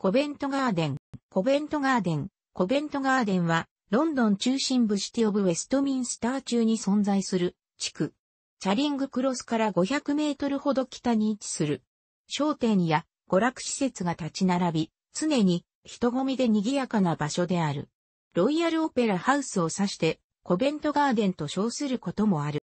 コベントガーデン。コベントガーデン。コベントガーデンは、ロンドン中心部シティオブウェストミンスター中に存在する地区。チャリングクロスから500メートルほど北に位置する。商店や娯楽施設が立ち並び、常に人混みで賑やかな場所である。ロイヤルオペラハウスを指して、コベントガーデンと称することもある。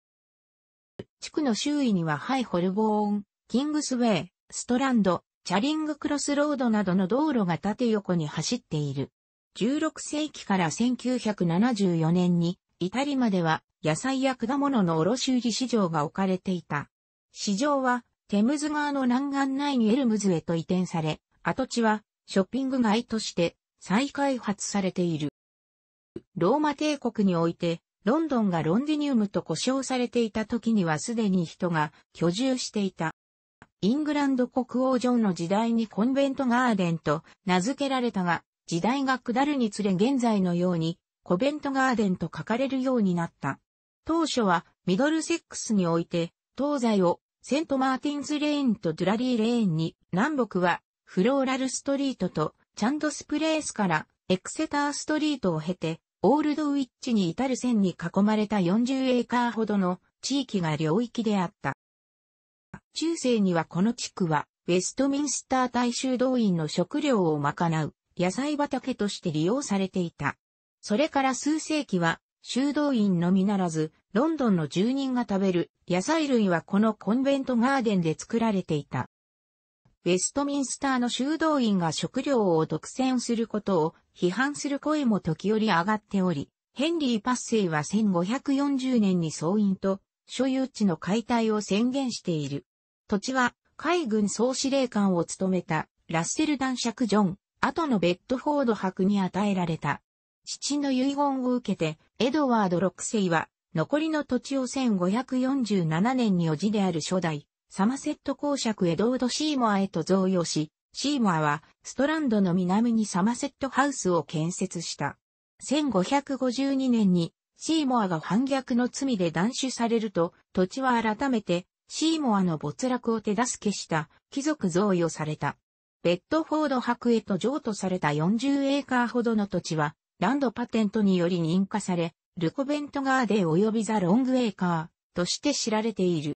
地区の周囲にはハイホルボーン、キングスウェイ、ストランド、チャリングクロスロードなどの道路が縦横に走っている。16世紀から1974年に至りまでは野菜や果物の卸売市場が置かれていた。市場はテムズ川の南岸内にエルムズへと移転され、跡地はショッピング街として再開発されている。ローマ帝国においてロンドンがロンディニウムと呼称されていた時にはすでに人が居住していた。イングランド国王ジョンの時代にコンベントガーデンと名付けられたが、時代が下るにつれ現在のようにコベントガーデンと書かれるようになった。当初はミドルセックスにおいて、東西をセントマーティンズレーンとドゥラリーレーンに、南北はフローラルストリートとチャンドスプレースからエクセターストリートを経て、オールドウィッチに至る線に囲まれた40エーカーほどの地域が領域であった。中世にはこの地区は、ウェストミンスター大修道院の食料を賄う野菜畑として利用されていた。それから数世紀は、修道院のみならず、ロンドンの住人が食べる野菜類はこのコンベントガーデンで作られていた。ウェストミンスターの修道院が食料を独占することを批判する声も時折上がっており、ヘンリー・パッセイは1540年に総員と所有地の解体を宣言している。土地は海軍総司令官を務めたラッセル男爵ジョン、後のベッドフォード伯に与えられた。父の遺言を受けて、エドワード6世は、残りの土地を1547年におじである初代、サマセット公爵エドード・シーモアへと贈与し、シーモアは、ストランドの南にサマセットハウスを建設した。1552年に、シーモアが反逆の罪で断種されると、土地は改めて、シーモアの没落を手助けした貴族贈与された。ベッドフォード博へと譲渡された40エーカーほどの土地は、ランドパテントにより認可され、ルコベントガーデー及びザ・ロングエーカーとして知られている。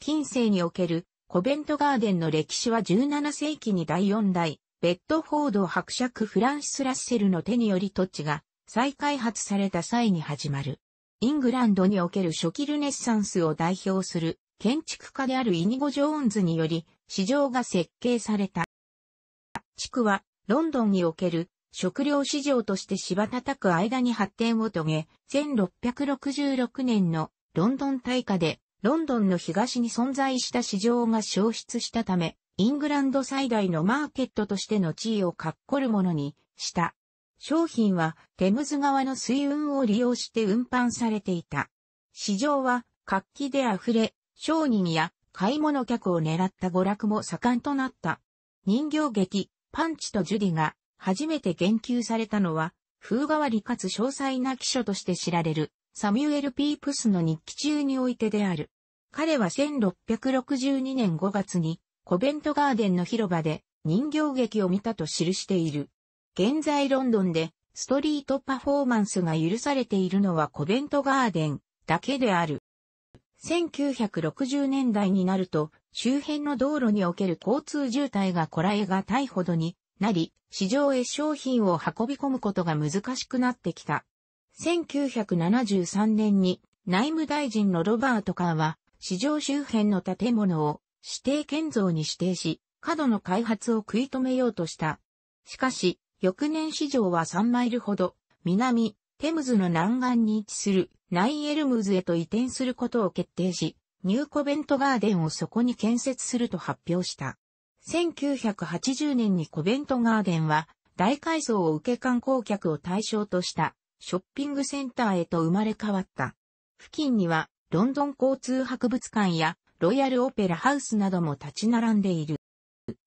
近世におけるコベントガーデンの歴史は17世紀に第4代、ベッドフォード伯爵フランシス・ラッセルの手により土地が再開発された際に始まる。イングランドにおける初期ルネッサンスを代表する建築家であるイニゴ・ジョーンズにより、市場が設計された。地区は、ロンドンにおける食料市場として芝叩く間に発展を遂げ、1666年のロンドン大火で、ロンドンの東に存在した市場が消失したため、イングランド最大のマーケットとしての地位をかっこるものにした。商品はテムズ川の水運を利用して運搬されていた。市場は活気で溢れ、商人や買い物客を狙った娯楽も盛んとなった。人形劇、パンチとジュディが初めて言及されたのは、風変わりかつ詳細な記書として知られる、サミュエル・ピープスの日記中においてである。彼は1662年5月に、コベントガーデンの広場で人形劇を見たと記している。現在ロンドンでストリートパフォーマンスが許されているのはコベントガーデンだけである。1960年代になると、周辺の道路における交通渋滞がこらえがたいほどになり、市場へ商品を運び込むことが難しくなってきた。1973年に内務大臣のロバートカーは、市場周辺の建物を指定建造に指定し、過度の開発を食い止めようとした。しかし、翌年市場は3マイルほど南テムズの南岸に位置するナイエルムズへと移転することを決定し、ニューコベントガーデンをそこに建設すると発表した。1980年にコベントガーデンは大改装を受け観光客を対象としたショッピングセンターへと生まれ変わった。付近にはロンドン交通博物館やロイヤルオペラハウスなども立ち並んでいる。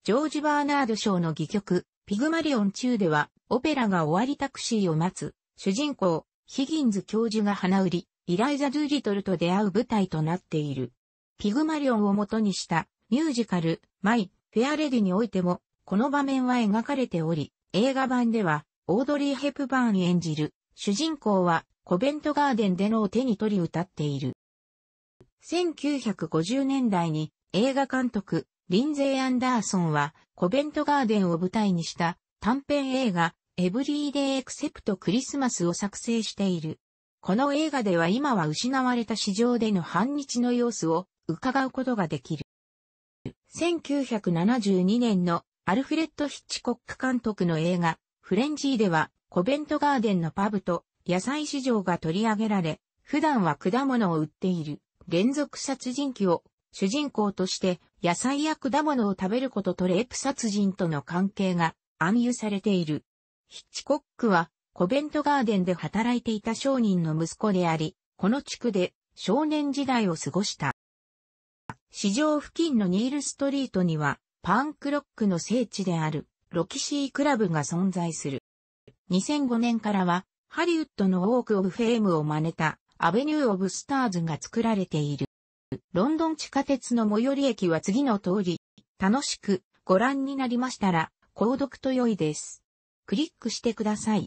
ジョージ・バーナード賞の戯曲、ピグマリオン中では、オペラが終わりタクシーを待つ、主人公、ヒギンズ教授が花売り、イライザ・ドゥリトルと出会う舞台となっている。ピグマリオンを元にしたミュージカル、マイ・フェアレディにおいても、この場面は描かれており、映画版では、オードリー・ヘプバーン演じる、主人公は、コベントガーデンでのを手に取り歌っている。1950年代に映画監督、リンゼイ・アンダーソンは、コベントガーデンを舞台にした短編映画、エブリーデイエクセプトクリスマスを作成している。この映画では今は失われた市場での反日の様子を伺うことができる。1972年のアルフレッド・ヒッチコック監督の映画、フレンジーでは、コベントガーデンのパブと野菜市場が取り上げられ、普段は果物を売っている連続殺人鬼を主人公として野菜や果物を食べることとレイプ殺人との関係が暗喩されている。ヒッチコックは、コベントガーデンで働いていた商人の息子であり、この地区で少年時代を過ごした。市場付近のニールストリートには、パンクロックの聖地である、ロキシークラブが存在する。2005年からは、ハリウッドのウォーク・オブ・フェームを真似た、アベニュー・オブ・スターズが作られている。ロンドン地下鉄の最寄り駅は次の通り、楽しくご覧になりましたら、購読と良いです。クリックしてください。